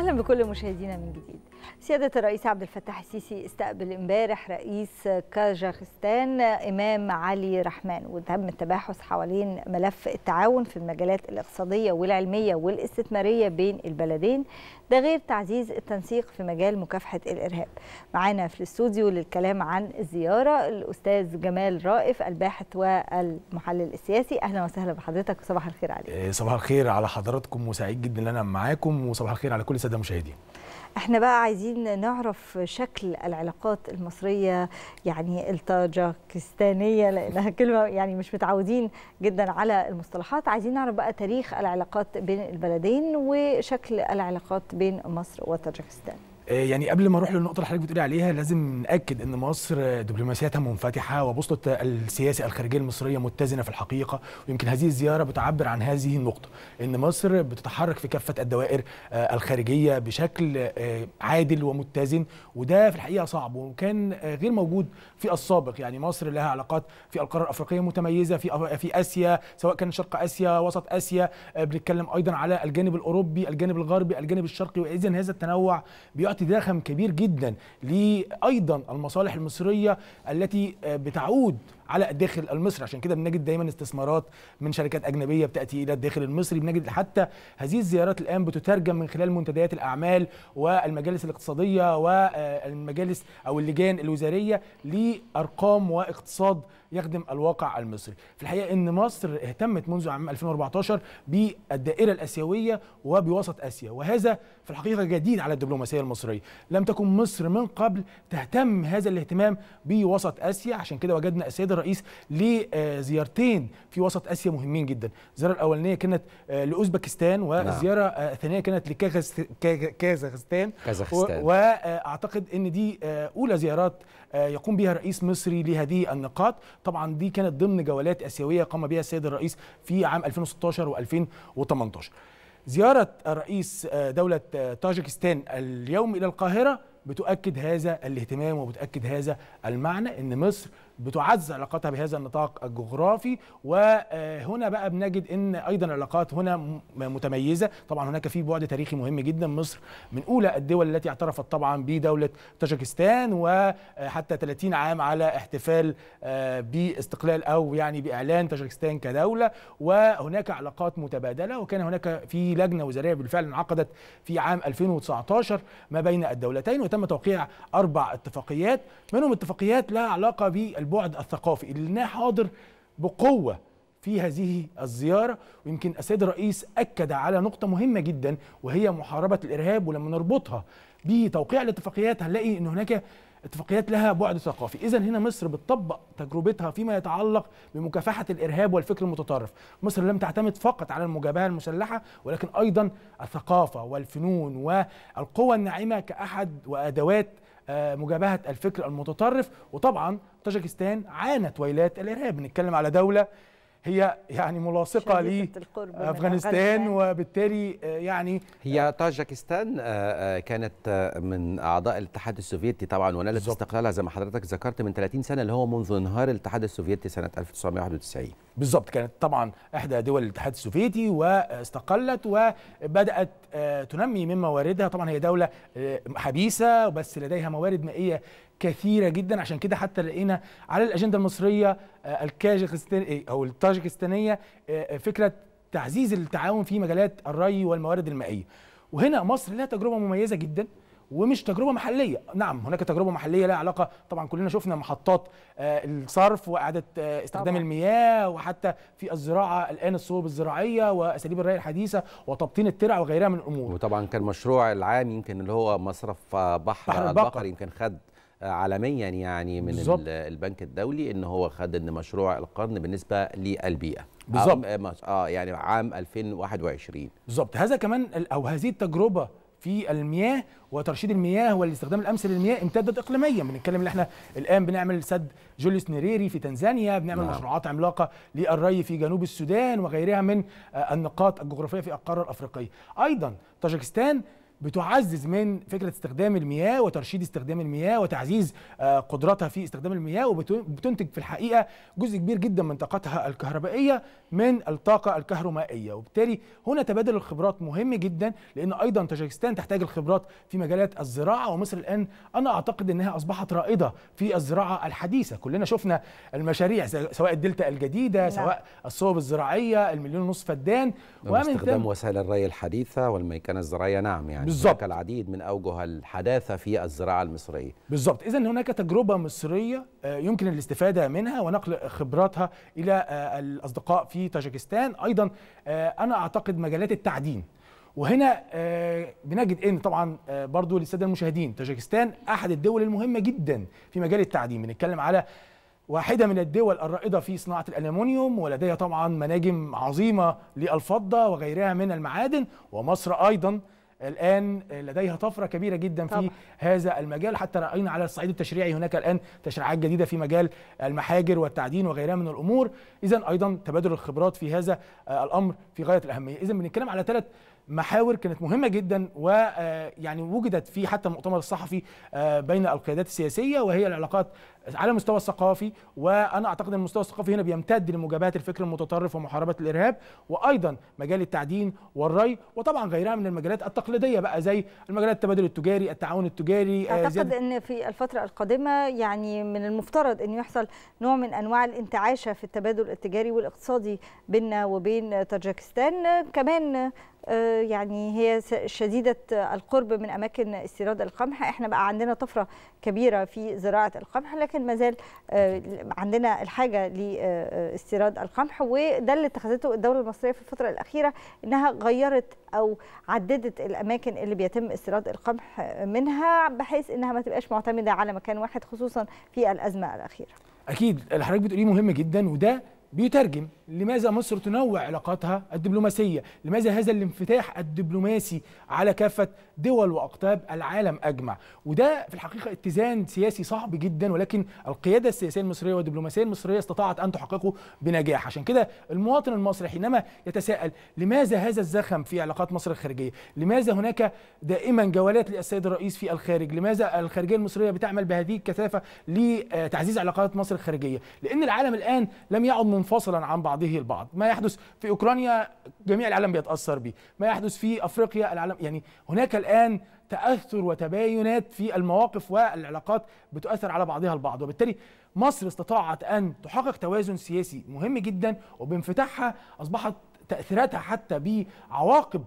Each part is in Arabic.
اهلا بكل مشاهدينا من جديد سيادة الرئيس عبد الفتاح السيسي استقبل امبارح رئيس كازاخستان إمام علي رحمن وتم التباحث حوالين ملف التعاون في المجالات الاقتصادية والعلمية والاستثمارية بين البلدين ده غير تعزيز التنسيق في مجال مكافحة الإرهاب معانا في الاستوديو للكلام عن الزيارة الأستاذ جمال رائف الباحث والمحلل السياسي أهلا وسهلا بحضرتك وصباح الخير عليك إيه، صباح الخير على حضراتكم وسعيد جدا ان انا معاكم وصباح الخير على كل الساده المشاهدين احنا بقى عايزين نعرف شكل العلاقات المصريه يعني الطاجكستانيه لانها كلمه يعني مش متعودين جدا على المصطلحات عايزين نعرف بقى تاريخ العلاقات بين البلدين وشكل العلاقات بين مصر وطاجكستان آه، يعني قبل ما اروح للنقطه اللي حضرتك بتقولي عليها لازم ناكد ان مصر دبلوماسيتها منفتحه وبوصله السياسه الخارجيه المصريه متزنه في الحقيقه ويمكن هذه الزياره بتعبر عن هذه النقطه ان مصر بتتحرك في كافه الدوائر آه، الخارجيه بشكل آه، عادل ومتزن وده في الحقيقه صعب وكان غير موجود في السابق يعني مصر لها علاقات في القاره الافريقيه متميزه في في اسيا سواء كان شرق اسيا وسط اسيا بنتكلم ايضا على الجانب الاوروبي الجانب الغربي الجانب الشرقي واذا هذا التنوع بيعطي وقت ضخم كبير جدا لأيضا المصالح المصرية التي آه، بتعود على الداخل المصري عشان كده بنجد دايما استثمارات من شركات اجنبيه بتاتي الى الداخل المصري بنجد حتى هذه الزيارات الان بتترجم من خلال منتديات الاعمال والمجالس الاقتصاديه والمجالس او اللجان الوزاريه لارقام واقتصاد يخدم الواقع المصري في الحقيقه ان مصر اهتمت منذ عام 2014 بالدائره الاسيويه وبوسط اسيا وهذا في الحقيقه جديد على الدبلوماسيه المصريه لم تكن مصر من قبل تهتم هذا الاهتمام بوسط اسيا عشان كده وجدنا السيد الرئيس لزيارتين في وسط اسيا مهمين جدا الزياره الاولانيه كانت آه، لاوزبكستان نعم. والزياره آه، الثانيه كانت لكازاخستان كازاخستان واعتقد ان دي آه، اولى زيارات يقوم بها رئيس مصري لهذه النقاط طبعا دي كانت ضمن جولات اسيويه قام بها السيد الرئيس في عام 2016 و2018 زيارة الرئيس دولة طاجكستان اليوم إلى القاهرة بتؤكد هذا الاهتمام وبتؤكد هذا المعنى أن مصر بتعزز علاقاتها بهذا النطاق الجغرافي وهنا بقى بنجد ان ايضا العلاقات هنا متميزه طبعا هناك في بعد تاريخي مهم جدا مصر من اولى الدول التي اعترفت طبعا بدوله طاجكستان وحتى 30 عام على احتفال آه، باستقلال او يعني باعلان طاجكستان كدوله وهناك علاقات متبادله وكان هناك في لجنه وزاريه بالفعل انعقدت في عام 2019 ما بين الدولتين وتم توقيع اربع اتفاقيات منهم اتفاقيات لها علاقه ب البعد الثقافي اللي لناه حاضر بقوه في هذه الزياره ويمكن السيد الرئيس اكد على نقطه مهمه جدا وهي محاربه الارهاب ولما نربطها بتوقيع الاتفاقيات هنلاقي ان هناك اتفاقيات لها بعد ثقافي اذا هنا مصر بتطبق تجربتها فيما يتعلق بمكافحه الارهاب والفكر المتطرف مصر لم تعتمد فقط على المجابهه المسلحه ولكن ايضا الثقافه والفنون والقوى الناعمه كاحد وادوات آه، مجابهه الفكر المتطرف وطبعا طاجكستان عانت ويلات الارهاب بنتكلم على دوله هي يعني ملاصقه لافغانستان وبالتالي آه، يعني هي آه، طاجكستان آه، كانت من اعضاء الاتحاد السوفيتي طبعا ونالت استقلالها زي ما حضرتك ذكرت من 30 سنه اللي هو منذ انهار الاتحاد السوفيتي سنه 1991 بالظبط كانت طبعا احدى دول الاتحاد السوفيتي واستقلت وبدات تنمي من مواردها طبعا هي دوله حبيسه بس لديها موارد مائيه كثيره جدا عشان كده حتى لقينا على الاجنده المصريه آه، الكاجخستانيه او الطاجكستانيه آه، آه، فكره تعزيز التعاون في مجالات الري والموارد المائيه وهنا مصر لها تجربه مميزه جدا ومش تجربه محليه نعم هناك تجربه محليه لها علاقه طبعا كلنا شفنا محطات الصرف واعاده استخدام طبعا. المياه وحتى في الزراعه الان الصوب الزراعيه واساليب الري الحديثه وتبطين الترع وغيرها من الامور وطبعا كان مشروع العام يمكن اللي هو مصرف بحر, بحر البقر. البقر يمكن خد عالميا يعني من بالزبط. البنك الدولي ان هو خد ان مشروع القرن بالنسبه للبيئه بالظبط اه يعني عام 2021 بالظبط هذا كمان او هذه التجربه في المياه وترشيد المياه والاستخدام الامثل للمياه امتدت اقليميا بنتكلم ان احنا الان بنعمل سد جوليس نيريري في تنزانيا بنعمل نعم. مشروعات عملاقه للري في جنوب السودان وغيرها من آه، النقاط الجغرافيه في القاره الافريقيه ايضا طاجكستان بتعزز من فكره استخدام المياه وترشيد استخدام المياه وتعزيز آه، قدراتها في استخدام المياه وبتنتج في الحقيقه جزء كبير جدا من طاقتها الكهربائيه من الطاقه الكهرومائيه وبالتالي هنا تبادل الخبرات مهم جدا لان ايضا تاجكستان تحتاج الخبرات في مجالات الزراعه ومصر الان انا اعتقد انها اصبحت رائده في الزراعه الحديثه كلنا شفنا المشاريع سواء الدلتا الجديده لا. نعم. سواء الصوب الزراعيه المليون ونصف فدان نعم، ومن استخدام وسائل الري الحديثه والميكنه الزراعيه نعم يعني بالظبط العديد من أوجه الحداثة في الزراعة المصرية بالظبط إذا هناك تجربة مصرية آه، يمكن الاستفادة منها ونقل خبراتها إلى آه، الأصدقاء في طاجكستان أيضا آه، أنا أعتقد مجالات التعدين وهنا بنجد ان طبعا برضو للساده المشاهدين تاجكستان احد الدول المهمه جدا في مجال التعدين بنتكلم على واحده من الدول الرائده في صناعه الالومنيوم ولديها طبعا مناجم عظيمه للفضه وغيرها من المعادن ومصر ايضا الان لديها طفره كبيره جدا طبعا. في هذا المجال حتى راينا على الصعيد التشريعي هناك الان تشريعات جديده في مجال المحاجر والتعدين وغيرها من الامور اذا ايضا تبادل الخبرات في هذا آه، الامر في غايه الاهميه اذا بنتكلم على ثلاث محاور كانت مهمه جدا ويعني آه، وجدت في حتى المؤتمر الصحفي آه، بين القيادات السياسيه وهي العلاقات على المستوى الثقافي وانا اعتقد ان المستوى الثقافي هنا بيمتد لمجابهه الفكر المتطرف ومحاربه الارهاب وايضا مجال التعدين والري وطبعا غيرها من المجالات التقليديه بقى زي المجالات التبادل التجاري التعاون التجاري آه، اعتقد ان في الفتره القادمه يعني من المفترض ان يحصل نوع من انواع الانتعاشه في التبادل التجاري والاقتصادي بيننا وبين طاجكستان كمان آه، يعني هي شديدة القرب من أماكن استيراد القمح احنا بقى عندنا طفرة كبيرة في زراعة القمح لكن مازال آه، عندنا الحاجة لاستيراد القمح وده اللي اتخذته الدولة المصرية في الفترة الأخيرة إنها غيرت أو عددت الأماكن اللي بيتم استيراد القمح منها بحيث إنها ما تبقاش معتمدة على مكان واحد خصوصا في الأزمة الأخيرة أكيد اللي حضرتك بتقوليه مهم جدا وده بيترجم لماذا مصر تنوع علاقاتها الدبلوماسية لماذا هذا الانفتاح الدبلوماسي على كافة دول وأقطاب العالم أجمع وده في الحقيقة اتزان سياسي صعب جدا ولكن القيادة السياسية المصرية والدبلوماسية المصرية استطاعت أن تحققه بنجاح عشان كده المواطن المصري حينما يتساءل لماذا هذا الزخم في علاقات مصر الخارجية لماذا هناك دائما جولات للسيد الرئيس في الخارج لماذا الخارجية المصرية بتعمل بهذه الكثافة لتعزيز علاقات مصر الخارجية لأن العالم الآن لم يعد منفصلا عن بعض بعضه البعض ما يحدث في أوكرانيا جميع العالم بيتأثر به ما يحدث في أفريقيا العالم يعني هناك الآن تأثر وتباينات في المواقف والعلاقات بتؤثر على بعضها البعض وبالتالي مصر استطاعت أن تحقق توازن سياسي مهم جدا وبانفتاحها أصبحت تأثيراتها حتى بعواقب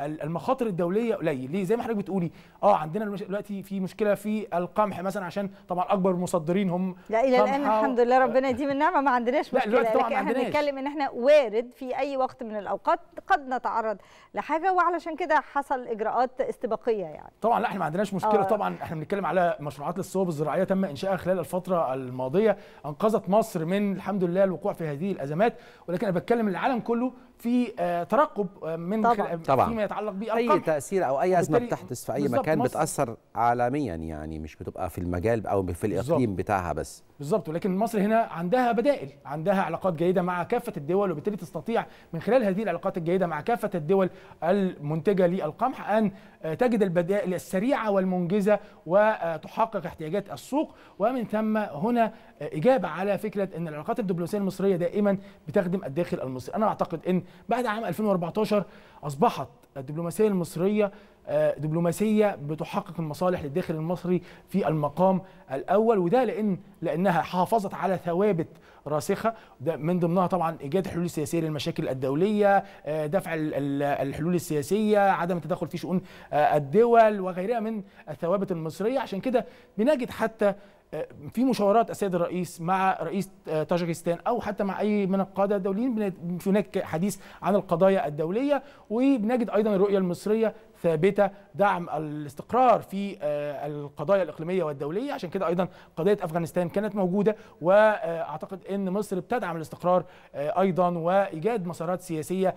المخاطر الدوليه قليل ليه زي ما حضرتك بتقولي اه عندنا دلوقتي في مشكله في القمح مثلا عشان طبعا اكبر المصدرين هم لا الى الان الحمد لله ربنا يديم النعمه ما عندناش مشكله لا طبعا لكن احنا بنتكلم ان احنا وارد في اي وقت من الاوقات قد نتعرض لحاجه وعلشان كده حصل اجراءات استباقيه يعني طبعا لا احنا ما عندناش مشكله آه. طبعا احنا بنتكلم على مشروعات للصوب الزراعيه تم انشائها خلال الفتره الماضيه انقذت مصر من الحمد لله الوقوع في هذه الازمات ولكن انا بتكلم العالم كله في آه، ترقب آه، من طبعا. طبعا. فيما يتعلق بالقمح اي تاثير او اي ازمه بتحدث في اي مكان بتاثر عالميا يعني مش بتبقى في المجال او في الاقليم بتاعها بس بالظبط ولكن مصر هنا عندها بدائل عندها علاقات جيده مع كافه الدول وبالتالي تستطيع من خلال هذه العلاقات الجيده مع كافه الدول المنتجه للقمح ان آه، تجد البدائل السريعه والمنجزه وتحقق احتياجات السوق ومن ثم هنا اجابه على فكره ان العلاقات الدبلوماسيه المصريه دائما بتخدم الداخل المصري انا اعتقد ان بعد عام 2014 أصبحت الدبلوماسية المصرية آه، دبلوماسية بتحقق المصالح للداخل المصري في المقام الأول وده لأن لأنها حافظت على ثوابت راسخة ده من ضمنها طبعا إيجاد حلول سياسية للمشاكل الدولية آه، دفع الحلول السياسية عدم التدخل في شؤون آه، الدول وغيرها من الثوابت المصرية عشان كده بنجد حتى آه، في مشاورات السيد الرئيس مع رئيس آه، طاجكستان او حتى مع اي من القاده الدوليين في هناك حديث عن القضايا الدوليه وبنجد ايضا الرؤيه المصريه ثابته دعم الاستقرار في آه، القضايا الاقليميه والدوليه عشان كده ايضا قضيه افغانستان كانت موجوده واعتقد ان مصر بتدعم الاستقرار ايضا وايجاد مسارات سياسيه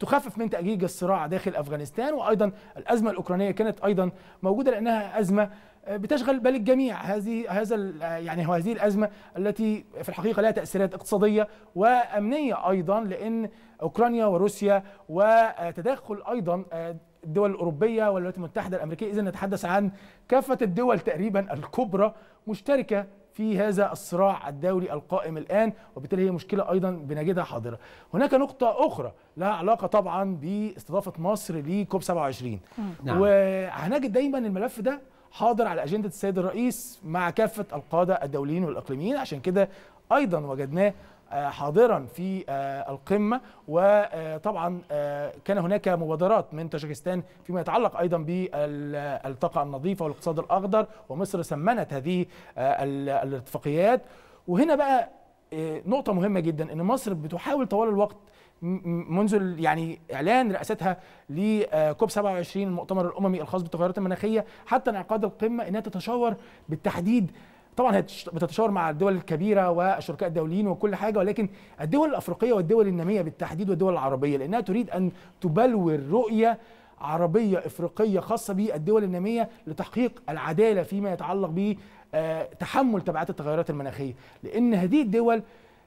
تخفف من تاجيج الصراع داخل افغانستان وايضا الازمه الاوكرانيه كانت ايضا موجوده لانها ازمه بتشغل بال الجميع هذه هذا يعني هذه الازمه التي في الحقيقه لها تاثيرات اقتصاديه وامنيه ايضا لان اوكرانيا وروسيا وتدخل ايضا آه، الدول الاوروبيه والولايات المتحده الامريكيه اذا نتحدث عن كافه الدول تقريبا الكبرى مشتركه في هذا الصراع الدولي القائم الان وبالتالي هي مشكله ايضا بنجدها حاضره. هناك نقطه اخرى لها علاقه طبعا باستضافه مصر لكوب 27 نعم. وهنجد دايما الملف ده حاضر على اجنده السيد الرئيس مع كافه القاده الدوليين والاقليميين عشان كده ايضا وجدناه آه، حاضرا في آه، القمة وطبعا آه، كان هناك مبادرات من طاجكستان فيما يتعلق أيضا بالطاقة النظيفة والاقتصاد الأخضر ومصر سمنت هذه الاتفاقيات وهنا بقى نقطة مهمة جدا أن مصر بتحاول طوال الوقت منذ يعني اعلان رئاستها لكوب آه، 27 المؤتمر الاممي الخاص بالتغيرات المناخيه حتى انعقاد القمه انها تتشاور بالتحديد طبعا بتتشاور مع الدول الكبيره والشركاء الدوليين وكل حاجه ولكن الدول الافريقيه والدول الناميه بالتحديد والدول العربيه لانها تريد ان تبلور رؤيه عربيه افريقيه خاصه بالدول الناميه لتحقيق العداله فيما يتعلق ب آه، تحمل تبعات التغيرات المناخيه لان هذه الدول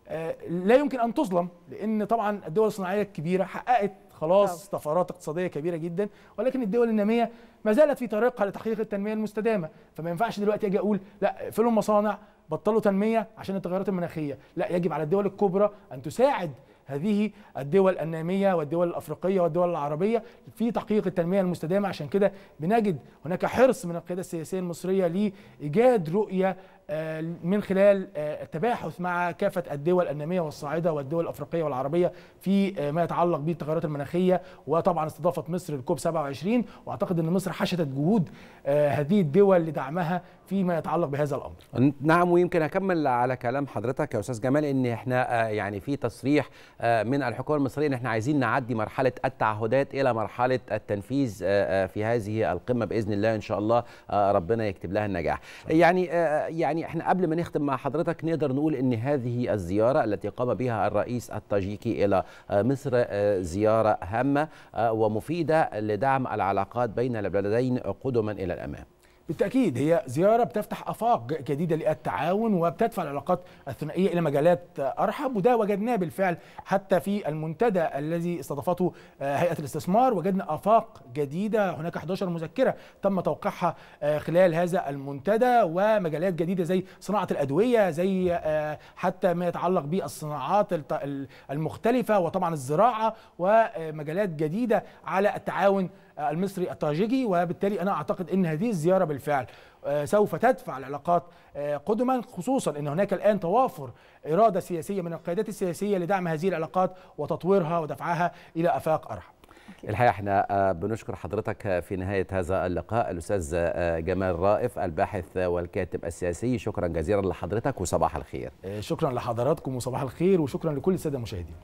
آه، لا يمكن ان تظلم لان طبعا الدول الصناعيه الكبيره حققت خلاص طفرات اقتصاديه كبيره جدا ولكن الدول الناميه ما زالت في طريقها لتحقيق التنميه المستدامه فما ينفعش دلوقتي اجي اقول لا اقفلوا المصانع بطلوا تنميه عشان التغيرات المناخيه لا يجب على الدول الكبرى ان تساعد هذه الدول النامية والدول الأفريقية والدول العربية في تحقيق التنمية المستدامة عشان كده بنجد هناك حرص من القيادة السياسية المصرية لإيجاد رؤية آه، من خلال آه، التباحث مع كافة الدول النامية والصاعدة والدول الأفريقية والعربية في آه، ما يتعلق بالتغيرات المناخية وطبعا استضافة مصر الكوب 27 وأعتقد أن مصر حشدت جهود هذه الدول لدعمها فيما يتعلق بهذا الأمر نعم ويمكن أكمل على كلام حضرتك يا أستاذ جمال أن احنا يعني في تصريح من الحكومة المصرية أن احنا عايزين نعدي مرحلة التعهدات إلى مرحلة التنفيذ في هذه القمة بإذن الله إن شاء الله ربنا يكتب لها النجاح يعني يعني يعني احنا قبل ما نختم مع حضرتك نقدر نقول ان هذه الزياره التي قام بها الرئيس التاجيكي الى مصر آه، زياره هامه آه، ومفيده لدعم العلاقات بين البلدين قدما الى الامام بالتأكيد هي زيارة بتفتح آفاق جديدة للتعاون وبتدفع العلاقات الثنائية إلى مجالات أرحب وده وجدناه بالفعل حتى في المنتدى الذي استضافته آه، هيئة الاستثمار وجدنا آفاق جديدة هناك 11 مذكرة تم توقيعها آه، خلال هذا المنتدى ومجالات جديدة زي صناعة الأدوية زي آه، حتى ما يتعلق بالصناعات المختلفة وطبعا الزراعة ومجالات جديدة على التعاون المصري الطاجيكي وبالتالي انا اعتقد ان هذه الزياره بالفعل آه، سوف تدفع العلاقات آه، قدما خصوصا ان هناك الان توافر اراده سياسيه من القيادات السياسيه لدعم هذه العلاقات وتطويرها ودفعها الى افاق ارحب. الحقيقه احنا آه، بنشكر حضرتك في نهايه هذا اللقاء الاستاذ جمال رائف الباحث والكاتب السياسي شكرا جزيلا لحضرتك وصباح الخير. شكرا لحضراتكم وصباح الخير وشكرا لكل الساده المشاهدين.